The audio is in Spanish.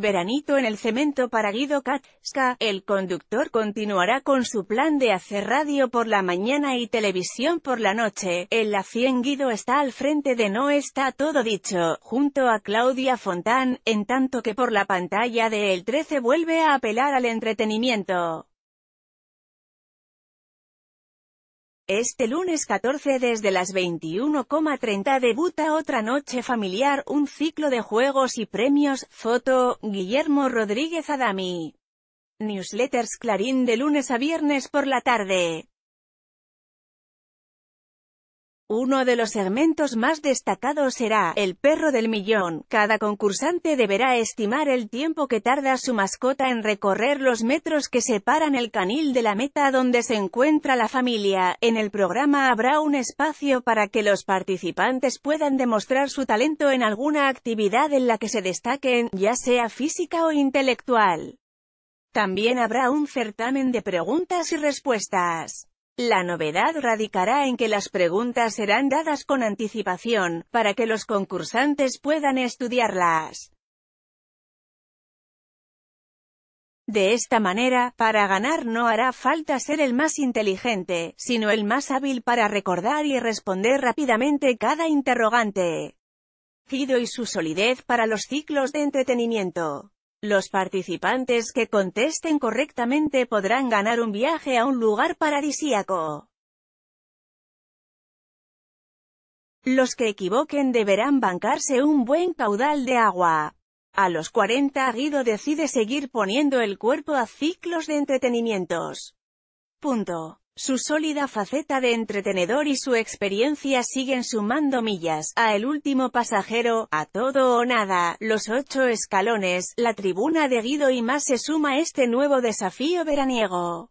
Veranito en el cemento para Guido Katzka, el conductor continuará con su plan de hacer radio por la mañana y televisión por la noche. En la 100 Guido está al frente de No está todo dicho, junto a Claudia Fontán, en tanto que por la pantalla de El 13 vuelve a apelar al entretenimiento. Este lunes 14 desde las 21.30 debuta otra noche familiar, un ciclo de juegos y premios, foto, Guillermo Rodríguez Adami. Newsletters Clarín de lunes a viernes por la tarde. Uno de los segmentos más destacados será El perro del millón. Cada concursante deberá estimar el tiempo que tarda su mascota en recorrer los metros que separan el canil de la meta donde se encuentra la familia. En el programa habrá un espacio para que los participantes puedan demostrar su talento en alguna actividad en la que se destaquen, ya sea física o intelectual. También habrá un certamen de preguntas y respuestas. La novedad radicará en que las preguntas serán dadas con anticipación, para que los concursantes puedan estudiarlas. De esta manera, para ganar no hará falta ser el más inteligente, sino el más hábil para recordar y responder rápidamente cada interrogante. Cido y su solidez para los ciclos de entretenimiento. Los participantes que contesten correctamente podrán ganar un viaje a un lugar paradisíaco. Los que equivoquen deberán bancarse un buen caudal de agua. A los 40 Guido decide seguir poniendo el cuerpo a ciclos de entretenimientos. Punto. Su sólida faceta de entretenedor y su experiencia siguen sumando millas, a El Último Pasajero, a Todo o Nada, Los Ocho Escalones, La Tribuna de Guido y más se suma este nuevo desafío veraniego.